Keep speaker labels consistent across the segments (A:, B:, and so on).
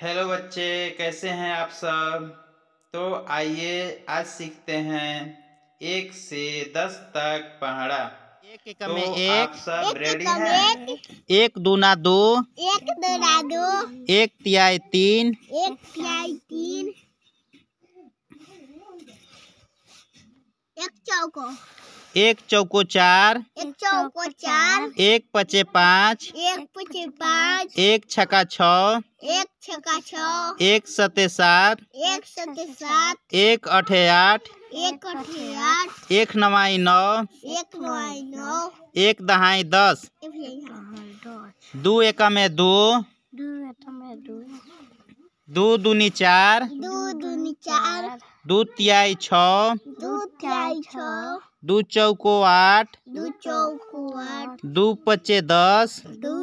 A: hello बच्चे कैसे हैं आप सब तो आइए आज सीखते हैं एक से दस तक पहाड़ा एक एक तो में एक, आप सब रेडी हैं एक दूना दो
B: एक दूना दो
A: एक तिहाई तीन
B: एक तिहाई तीन एक चौको
A: एक चौको चार
B: एक एक पचे पाँच
A: एक
B: पचे पाँच एक छका छ एक छका छ एक सते सात एक सते सात एक अठे आठ एक अठे आठ एक नवाई नौ एक नवाई नौ एक दहाई दस
A: दो एक में में दो दो दूनी चार दो
B: दूनी चार
A: दू त्याई
B: छ
A: दू चौको आठ दू
B: चौको आठ
A: पचे दस दू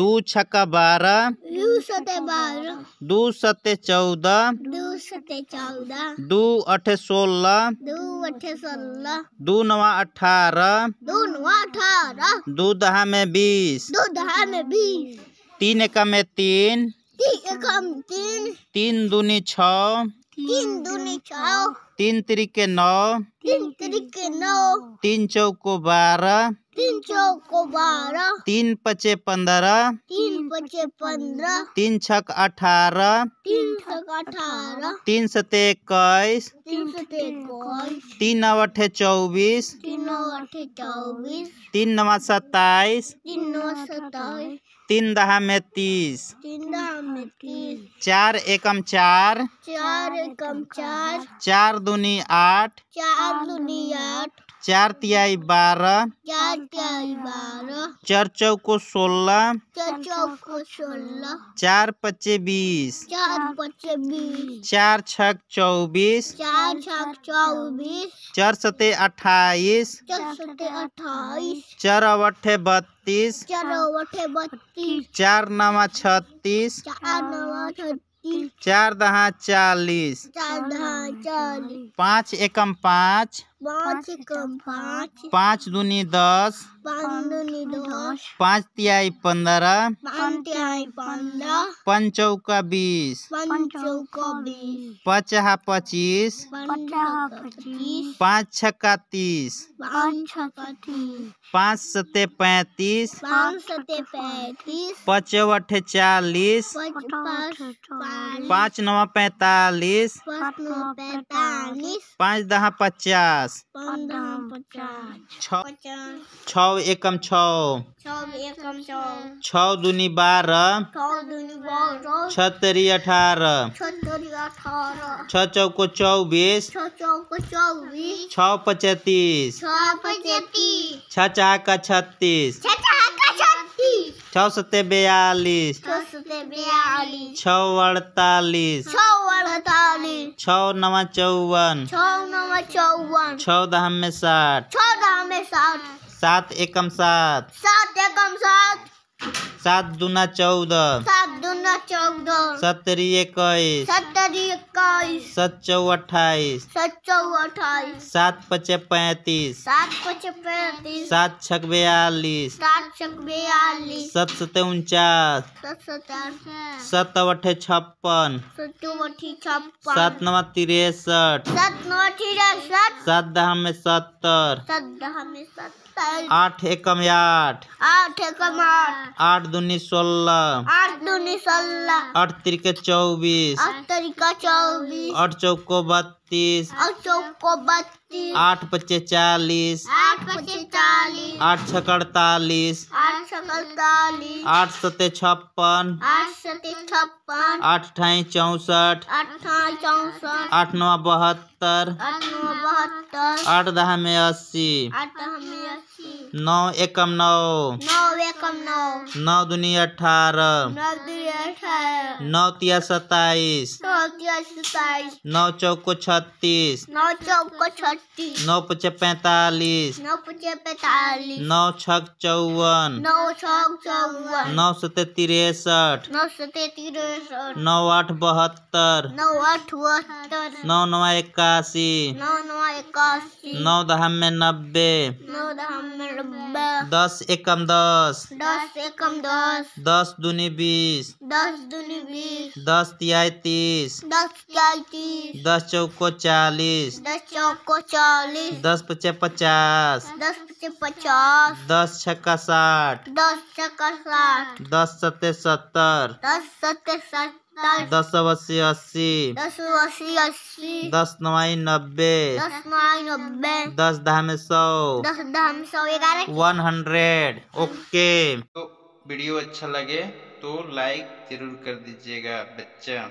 A: दू छक्का बारह दू सते बारह चौदह
B: दू सते चौदह
A: दू अठे सोलह
B: दू अठे सोलह
A: दू नवा अठारह
B: दू नवा अठारह
A: दू दहा में बीस
B: दू दहा बीस
A: तीन एक में तीन
B: तीन
A: तीन दूनी छ
B: तीन दूनी छः
A: तीन त्रिके नौ
B: तीन त्रिके नौ
A: तीन चौको बारह
B: तीन चौको बारह
A: तीन पचे पंद्रह
B: तीन पचे पंद्रह
A: तीन छक अठारह तीन
B: छक अठारह
A: तीन सते इक्कीस
B: तीन सते इक्कीस
A: तीन नौ अठे चौबीस
B: तीन नौ चौबीस
A: तीन नवा सत्ताईस
B: तीन नौ सत्ताईस
A: तीन दहा में तीस
B: तीन दहा में तीस
A: चार एकम चार
B: चार एकम चार
A: चार दूनी आठ
B: चार दूनी आठ
A: चार तिहाई बारह चार
B: तिहाई बारह
A: चार चौको सोलह
B: चार चौको सोलह
A: चार पच्चे बीस
B: चार पच्चे बीस
A: चार छक चौबीस
B: चार छक चौबीस
A: चार सते अट्ठाईस
B: चार सते अट्ठाईस
A: चार अवठे बत्तीस
B: चार अवठे बत्तीस
A: चार नवा छत्तीस
B: चार नवा छत्तीस
A: चार दहा चालीस
B: चार दहा चालीस
A: पाँच एकम पाँच
B: पाँच
A: दूनी दस
B: पाँच
A: तिहाई पंद्रह पंचौका बीस पचहा पचीस पाँच छक्का तीस
B: पाँच सत्ते
A: पाँच सते पैंतीस
B: पाँच सते
A: पचवठ चालीस
B: पाँच
A: नवा पैंतालीस पाँच दहा पचास
B: पचास
A: छ एकम छ छ दूनी बारह
B: छ अठारह छ
A: चौको चौबीस छ पचतीस
B: छ
A: चार का छत्तीस
B: छः
A: सत्ते बयालीस
B: छ
A: अड़तालीस छ नवा चौवन
B: में चौवन
A: चौदह में साठ
B: चौदह में साठ
A: सात एकम सात
B: सात एकम सात
A: सात दूना चौदह
B: सात दूना चौदह
A: सत्तरी इक्कीस
B: चारी इक्कीस
A: सात चौ अट्ठाईस
B: सात चौ अट्ठाईस
A: सात पचे पैतीस
B: सात पचे पैतीस सात
A: छक बयालीस
B: सात छक बयालीस
A: सत सते उनचास सत सत अठे छप्पन
B: सत अठी छप्पन सात नवा
A: तिरसठ
B: सात नवा तिरसठ
A: सात दह में सत्तर
B: सात दह में सत्तर
A: आठ एकम आठ
B: आठ एकम आठ
A: आठ दूनी सोलह
B: आठ
A: तरीके चौबीस
B: आठ तरीका चौबीस
A: आठ चौको बत्तीस
B: आठ चौको बत्तीस आठ
A: पच्चे चालीस
B: आठ पच्चे चालीस
A: आठ छक अड़तालीस
B: आठ छक अड़तालीस
A: आठ सते छप्पन
B: आठ सते छप्पन आठ
A: ठाई चौसठ
B: आठ ठाई चौसठ
A: आठ नौ बहत्तर
B: आठ नौ बहत्तर आठ दहा में अस्सी आठ दहा में अस्सी नौ एकम नौ नौ एकम नौ
A: नौ दुनिया अठारह
B: नौ दुनिया अठारह
A: नौ तिया सत्ताईस
B: नौ की एक्सरसाइज
A: नौ चौको छत्तीस
B: नौ चौको छत्तीस
A: नौ पचे पैतालीस
B: नौ पचे पैतालीस
A: नौ छक चौवन नौ
B: छक चौवन नौ
A: सते तिरसठ
B: नौ सते तिरसठ नौ
A: आठ बहत्तर
B: नौ आठ बहत्तर
A: नौ नौ इक्यासी
B: नौ नौ इक्यासी नौ
A: दहम में नब्बे
B: नौ दहम में नब्बे
A: दस एकम दस
B: दस एकम दस
A: दस दुनी बीस
B: दस दुनी बीस
A: दस तिहाई तीस
B: दस चालीस
A: दस चौको चालीस
B: दस चौको चालीस
A: दस पचे पचास
B: दस पचे पचास
A: दस छक्का साठ
B: दस छक्का साठ
A: दस सत्ते सत्तर
B: दस सत्ते सत्तर
A: दस अस्सी अस्सी
B: दस अस्सी अस्सी
A: दस नवाई नब्बे दस
B: नवाई नब्बे
A: दस धाम सौ
B: दस धाम सौ
A: वन हंड्रेड ओके तो वीडियो अच्छा लगे तो लाइक जरूर कर दीजिएगा बच्चा